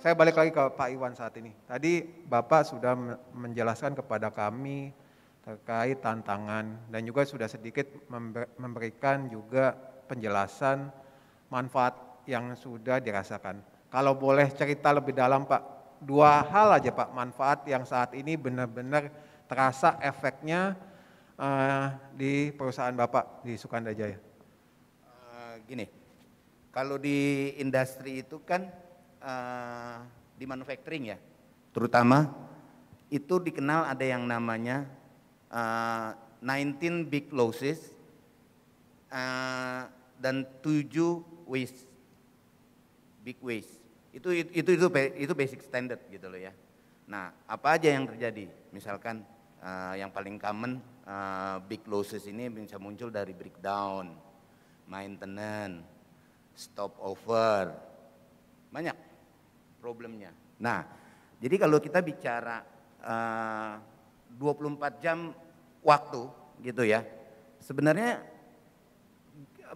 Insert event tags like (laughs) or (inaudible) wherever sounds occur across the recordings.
saya balik lagi ke Pak Iwan saat ini. Tadi Bapak sudah menjelaskan kepada kami terkait tantangan dan juga sudah sedikit memberikan juga penjelasan manfaat yang sudah dirasakan. Kalau boleh cerita lebih dalam Pak, dua hal aja Pak manfaat yang saat ini benar-benar terasa efeknya uh, di perusahaan Bapak di Sukandajaya. Eh, gini, kalau di industri itu kan Eh, di manufacturing ya, terutama itu dikenal ada yang namanya uh, eh, 19 big losses uh, dan 7 waste big waste. Itu itu itu itu, basic standard gitu loh ya. Nah, apa aja yang terjadi? Misalkan uh, yang paling common uh, big losses ini bisa muncul dari breakdown, maintenance, stopover. Banyak problemnya. Nah, jadi kalau kita bicara eh, uh, 24 jam waktu gitu ya, sebenarnya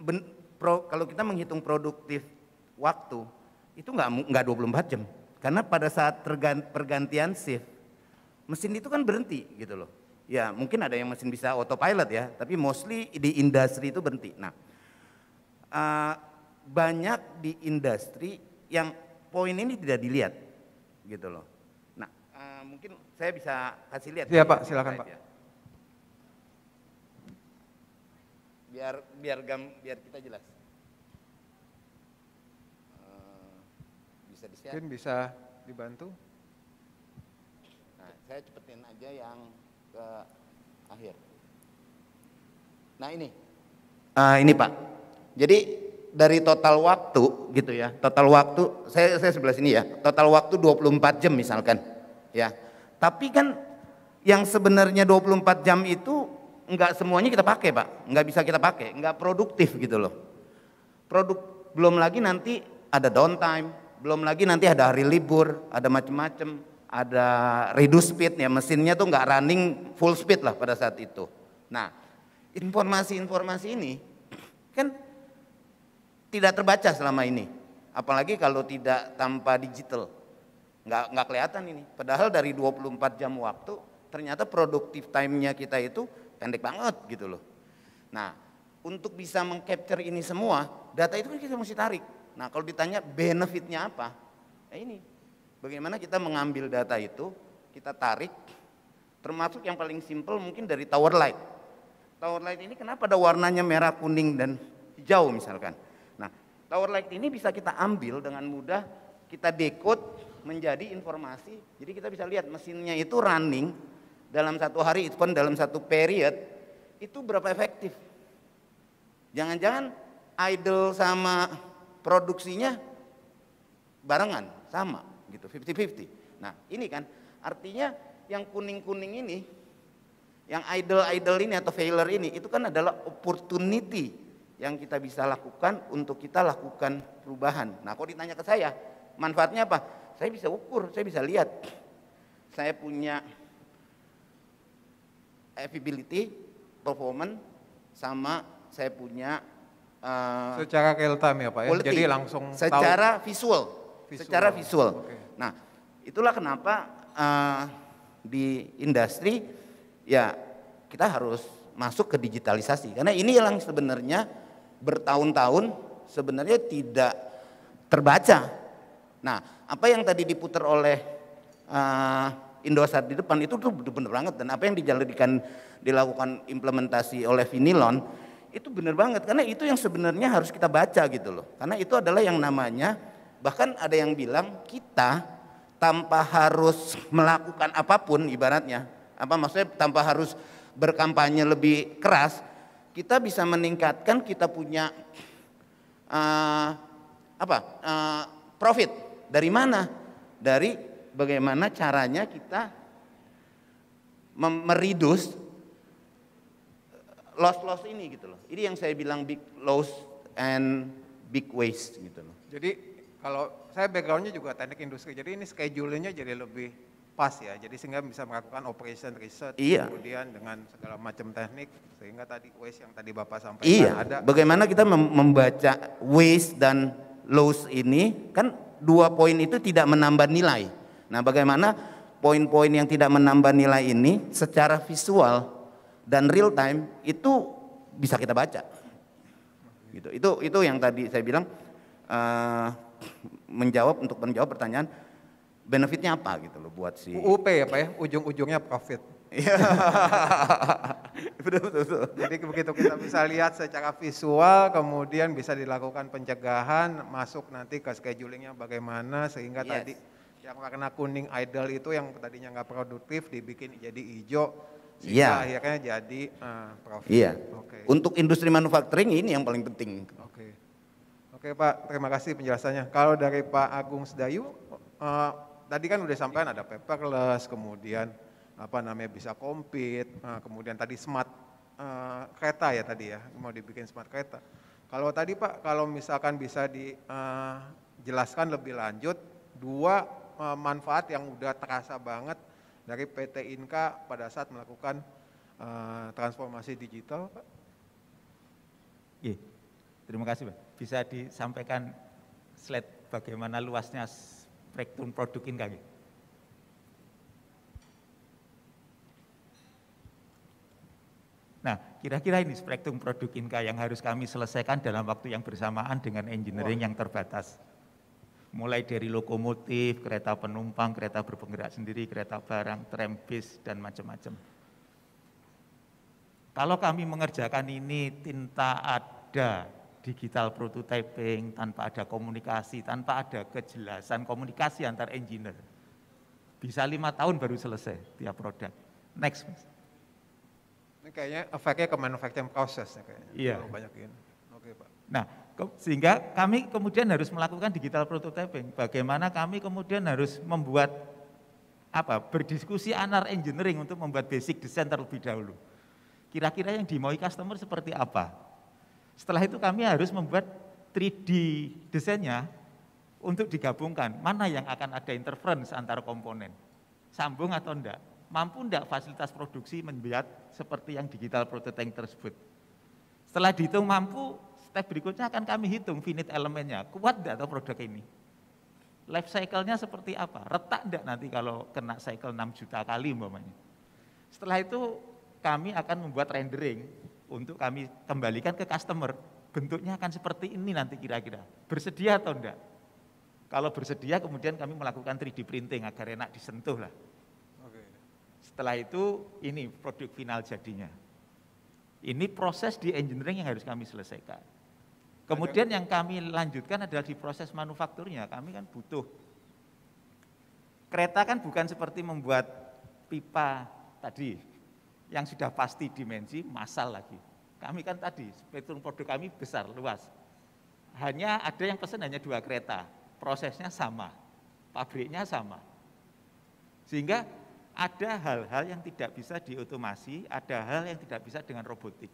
ben, pro, kalau kita menghitung produktif waktu itu nggak nggak 24 jam, karena pada saat tergant, pergantian shift mesin itu kan berhenti gitu loh. Ya mungkin ada yang mesin bisa autopilot ya, tapi mostly di industri itu berhenti. Nah, uh, banyak di industri yang poin ini tidak dilihat gitu loh. Nah, uh, mungkin saya bisa kasih lihat. ya Pak, silakan Pak. Ya. Biar biar gam biar kita jelas. Eh, bisa di Mungkin bisa dibantu. Nah, saya cepetin aja yang ke akhir. Nah ini. Uh, ini Pak. Jadi dari total waktu gitu ya, total waktu saya saya sebelah sini ya, total waktu 24 jam misalkan ya. Tapi kan yang sebenarnya 24 jam itu nggak semuanya kita pakai pak, nggak bisa kita pakai, nggak produktif gitu loh. Produk belum lagi nanti ada downtime, belum lagi nanti ada hari libur, ada macam-macam, ada reduce speed ya mesinnya tuh nggak running full speed lah pada saat itu. Nah informasi-informasi ini kan tidak terbaca selama ini. Apalagi kalau tidak tanpa digital. Nggak, nggak kelihatan ini. Padahal dari 24 jam waktu, ternyata produktif timenya kita itu pendek banget gitu loh. Nah, untuk bisa mengcapture ini semua, data itu kan kita mesti tarik. Nah, kalau ditanya benefitnya apa? Ya ini. Bagaimana kita mengambil data itu, kita tarik, termasuk yang paling simple mungkin dari tower light. Tower light ini kenapa ada warnanya merah, kuning, dan hijau misalkan. Tower light ini bisa kita ambil dengan mudah, kita decode menjadi informasi. Jadi kita bisa lihat mesinnya itu running dalam satu hari, itu pun dalam satu period, itu berapa efektif. Jangan-jangan idle sama produksinya barengan, sama gitu, 50-50. Nah ini kan artinya yang kuning-kuning ini, yang idle-idle ini atau failure ini, itu kan adalah opportunity yang kita bisa lakukan untuk kita lakukan perubahan. Nah, kalau ditanya ke saya, manfaatnya apa? Saya bisa ukur, saya bisa lihat. Saya punya availability, performance, sama saya punya uh, secara real time ya Pak ya. Jadi langsung secara tahu. visual, visual. secara visual. Okay. Nah, itulah kenapa uh, di industri ya kita harus masuk ke digitalisasi karena ini yang sebenarnya bertahun-tahun sebenarnya tidak terbaca. Nah, apa yang tadi diputar oleh uh, Indosat di depan itu tuh benar banget dan apa yang dijalankan dilakukan implementasi oleh Vinilon itu benar banget karena itu yang sebenarnya harus kita baca gitu loh. Karena itu adalah yang namanya bahkan ada yang bilang kita tanpa harus melakukan apapun ibaratnya apa maksudnya tanpa harus berkampanye lebih keras kita bisa meningkatkan kita punya uh, apa uh, profit dari mana? Dari bagaimana caranya kita meridus loss-loss ini gitu loh. Ini yang saya bilang big loss and big waste gitu loh. Jadi kalau saya backgroundnya juga teknik industri, jadi ini schedule-nya jadi lebih pas ya. Jadi sehingga bisa melakukan operation research iya. kemudian dengan segala macam teknik sehingga tadi waste yang tadi Bapak sampaikan iya. ada. Bagaimana kita membaca waste dan loss ini kan dua poin itu tidak menambah nilai. Nah, bagaimana poin-poin yang tidak menambah nilai ini secara visual dan real time itu bisa kita baca. Gitu. Itu itu yang tadi saya bilang uh, menjawab untuk menjawab pertanyaan benefitnya apa gitu loh buat si UP ya Pak ya, ujung-ujungnya profit. Iya. (laughs) betul, betul, betul. Jadi begitu kita bisa lihat secara visual kemudian bisa dilakukan pencegahan masuk nanti ke schedulingnya bagaimana sehingga yes. tadi yang warna kuning idle itu yang tadinya nggak produktif dibikin jadi hijau sehingga yeah. akhirnya jadi uh, profit. Iya. Yeah. Okay. Untuk industri manufacturing ini yang paling penting. Oke. Okay. Oke okay, Pak, terima kasih penjelasannya. Kalau dari Pak Agung Sedayu uh, tadi kan udah sampaikan ada paperless, kemudian apa namanya bisa compete, nah, kemudian tadi smart uh, kereta ya tadi ya, mau dibikin smart kereta. Kalau tadi Pak, kalau misalkan bisa dijelaskan eh, uh, lebih lanjut, dua uh, manfaat yang udah terasa banget dari PT Inka pada saat melakukan uh, transformasi digital Pak? Iya, terima kasih Pak. Bisa disampaikan slide bagaimana luasnya spektrum produk ini kaya. Gitu. Nah, kira-kira ini spektrum produk Inka yang harus kami selesaikan dalam waktu yang bersamaan dengan engineering yang terbatas. Mulai dari lokomotif, kereta penumpang, kereta berpenggerak sendiri, kereta barang, tram bis, dan macam-macam. Kalau kami mengerjakan ini, tinta ada, digital prototyping, tanpa ada komunikasi, tanpa ada kejelasan komunikasi antar engineer. Bisa lima tahun baru selesai tiap produk. Next, Mas. Ini kayaknya efeknya ke manufacturing process ya kayaknya. Iya. banyak ini. Oke, Pak. Nah, sehingga kami kemudian harus melakukan digital prototyping. Bagaimana kami kemudian harus membuat apa? Berdiskusi antar engineering untuk membuat basic design terlebih dahulu. Kira-kira yang dimaui customer seperti apa? Setelah itu kami harus membuat 3D desainnya untuk digabungkan. Mana yang akan ada interference antar komponen? Sambung atau enggak? Mampu enggak fasilitas produksi membuat seperti yang digital prototyping tersebut? Setelah dihitung mampu, step berikutnya akan kami hitung finite elemennya. Kuat enggak atau produk ini? Life cycle-nya seperti apa? Retak enggak nanti kalau kena cycle 6 juta kali umpamanya? Setelah itu kami akan membuat rendering untuk kami kembalikan ke customer, bentuknya akan seperti ini nanti kira-kira. Bersedia atau enggak? Kalau bersedia kemudian kami melakukan 3D printing agar enak disentuh lah. Oke. Setelah itu ini produk final jadinya. Ini proses di engineering yang harus kami selesaikan. Kemudian yang kami lanjutkan adalah di proses manufakturnya. Kami kan butuh kereta kan bukan seperti membuat pipa tadi yang sudah pasti dimensi masal lagi. Kami kan tadi spektrum produk kami besar, luas. Hanya ada yang pesan hanya dua kereta, prosesnya sama, pabriknya sama. Sehingga ada hal-hal yang tidak bisa diotomasi, ada hal yang tidak bisa dengan robotik.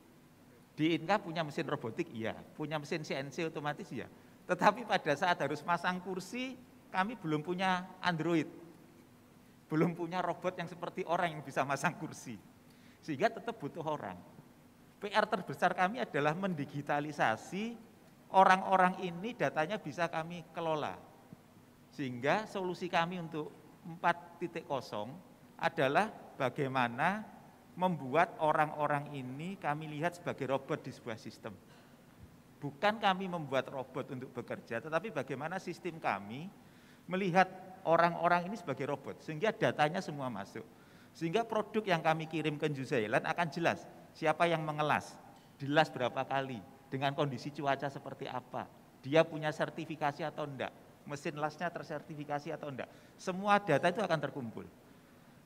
Di Inka punya mesin robotik, iya. Punya mesin CNC otomatis, iya. Tetapi pada saat harus masang kursi, kami belum punya Android. Belum punya robot yang seperti orang yang bisa masang kursi sehingga tetap butuh orang. PR terbesar kami adalah mendigitalisasi orang-orang ini datanya bisa kami kelola. Sehingga solusi kami untuk 4.0 adalah bagaimana membuat orang-orang ini kami lihat sebagai robot di sebuah sistem. Bukan kami membuat robot untuk bekerja, tetapi bagaimana sistem kami melihat orang-orang ini sebagai robot, sehingga datanya semua masuk sehingga produk yang kami kirim ke New Zealand akan jelas siapa yang mengelas, jelas berapa kali, dengan kondisi cuaca seperti apa, dia punya sertifikasi atau enggak, mesin lasnya tersertifikasi atau enggak. Semua data itu akan terkumpul.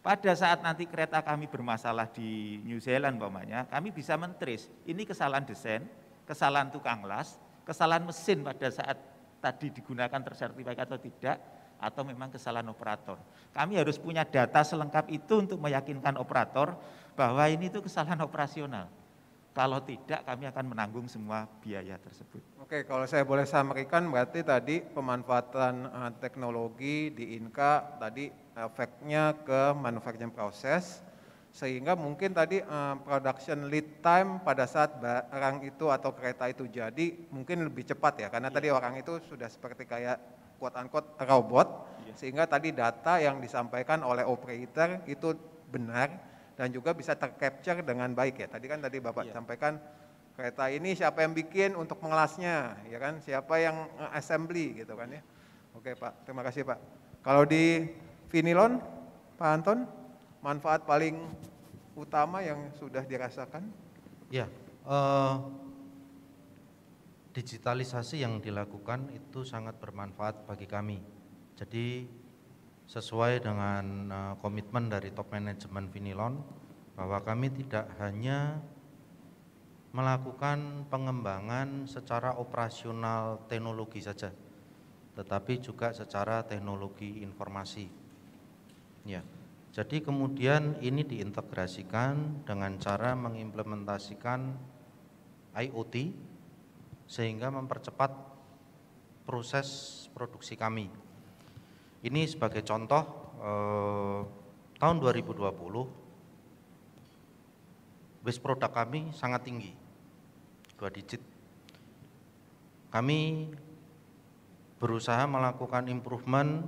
Pada saat nanti kereta kami bermasalah di New Zealand umpamanya, kami bisa mentris ini kesalahan desain, kesalahan tukang las, kesalahan mesin pada saat tadi digunakan tersertifikat atau tidak, atau memang kesalahan operator. Kami harus punya data selengkap itu untuk meyakinkan operator bahwa ini itu kesalahan operasional. Kalau tidak kami akan menanggung semua biaya tersebut. Oke, kalau saya boleh sampaikan berarti tadi pemanfaatan eh, teknologi di INKA tadi efeknya ke manufacturing proses sehingga mungkin tadi eh, production lead time pada saat barang itu atau kereta itu jadi mungkin lebih cepat ya karena iya. tadi orang itu sudah seperti kayak quote unquote robot iya. sehingga tadi data yang disampaikan oleh operator itu benar dan juga bisa tercapture dengan baik ya. Tadi kan tadi Bapak yeah. sampaikan kereta ini siapa yang bikin untuk mengelasnya ya kan, siapa yang assembly gitu kan ya. Oke Pak, terima kasih Pak. Kalau di Vinilon, Pak Anton, manfaat paling utama yang sudah dirasakan? Ya, uh, digitalisasi yang dilakukan itu sangat bermanfaat bagi kami. Jadi sesuai dengan eh, komitmen dari top management Vinilon bahwa kami tidak hanya melakukan pengembangan secara operasional teknologi saja, tetapi juga secara teknologi informasi. Ya. Jadi kemudian ini diintegrasikan dengan cara mengimplementasikan IoT sehingga mempercepat proses produksi kami. Ini sebagai contoh eh, tahun 2020 base produk kami sangat tinggi, dua digit. Kami berusaha melakukan improvement,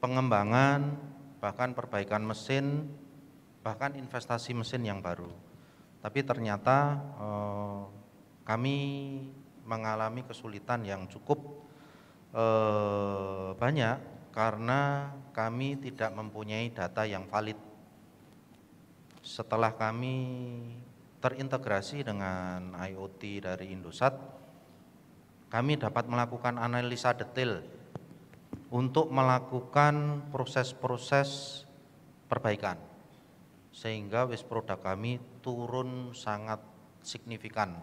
pengembangan, bahkan perbaikan mesin, bahkan investasi mesin yang baru. Tapi ternyata eh, kami mengalami kesulitan yang cukup eh, banyak karena kami tidak mempunyai data yang valid. Setelah kami terintegrasi dengan IoT dari Indosat, kami dapat melakukan analisa detail untuk melakukan proses-proses perbaikan sehingga waste produk kami turun sangat signifikan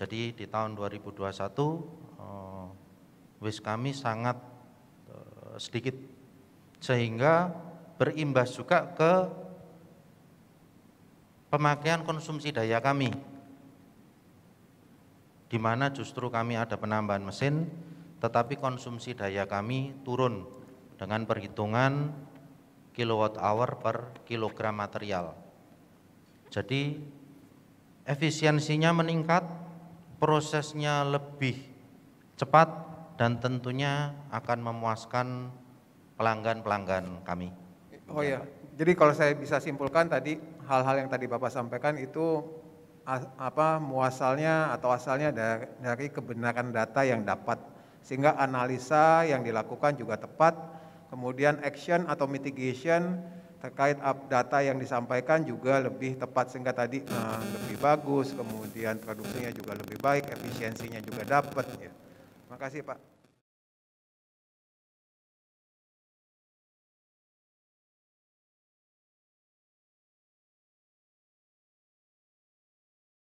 jadi di tahun 2021 eh, wis kami sangat eh, sedikit sehingga berimbas juga ke pemakaian konsumsi daya kami di mana justru kami ada penambahan mesin tetapi konsumsi daya kami turun dengan perhitungan kilowatt hour per kilogram material. Jadi efisiensinya meningkat prosesnya lebih cepat dan tentunya akan memuaskan pelanggan-pelanggan kami. Oh ya, jadi kalau saya bisa simpulkan tadi hal-hal yang tadi Bapak sampaikan itu apa muasalnya atau asalnya dari, dari kebenaran data yang dapat sehingga analisa yang dilakukan juga tepat, kemudian action atau mitigation terkait data yang disampaikan juga lebih tepat sehingga tadi uh, lebih bagus, kemudian produksinya juga lebih baik, efisiensinya juga dapat. Ya. Makasih Pak.